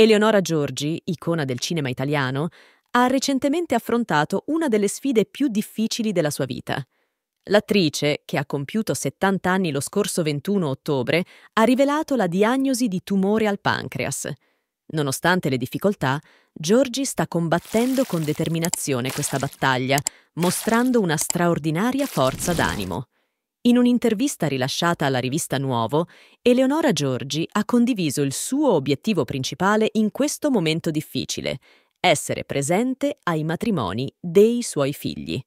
Eleonora Giorgi, icona del cinema italiano, ha recentemente affrontato una delle sfide più difficili della sua vita. L'attrice, che ha compiuto 70 anni lo scorso 21 ottobre, ha rivelato la diagnosi di tumore al pancreas. Nonostante le difficoltà, Giorgi sta combattendo con determinazione questa battaglia, mostrando una straordinaria forza d'animo. In un'intervista rilasciata alla rivista Nuovo, Eleonora Giorgi ha condiviso il suo obiettivo principale in questo momento difficile, essere presente ai matrimoni dei suoi figli.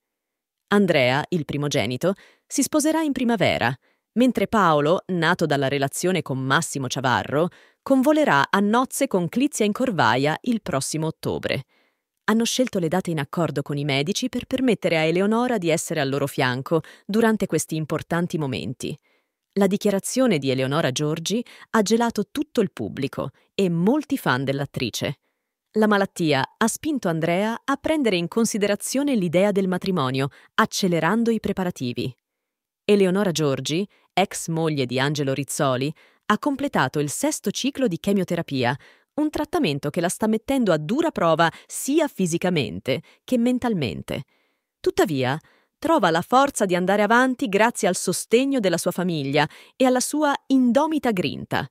Andrea, il primogenito, si sposerà in primavera, mentre Paolo, nato dalla relazione con Massimo Ciavarro, convolerà a nozze con Clizia in Corvaia il prossimo ottobre hanno scelto le date in accordo con i medici per permettere a Eleonora di essere al loro fianco durante questi importanti momenti. La dichiarazione di Eleonora Giorgi ha gelato tutto il pubblico e molti fan dell'attrice. La malattia ha spinto Andrea a prendere in considerazione l'idea del matrimonio, accelerando i preparativi. Eleonora Giorgi, ex moglie di Angelo Rizzoli, ha completato il sesto ciclo di chemioterapia, un trattamento che la sta mettendo a dura prova sia fisicamente che mentalmente. Tuttavia, trova la forza di andare avanti grazie al sostegno della sua famiglia e alla sua indomita grinta.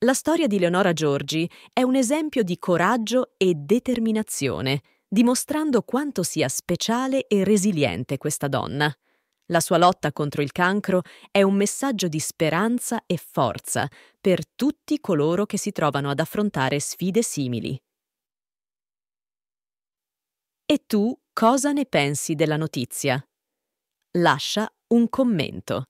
La storia di Leonora Giorgi è un esempio di coraggio e determinazione, dimostrando quanto sia speciale e resiliente questa donna. La sua lotta contro il cancro è un messaggio di speranza e forza per tutti coloro che si trovano ad affrontare sfide simili. E tu cosa ne pensi della notizia? Lascia un commento.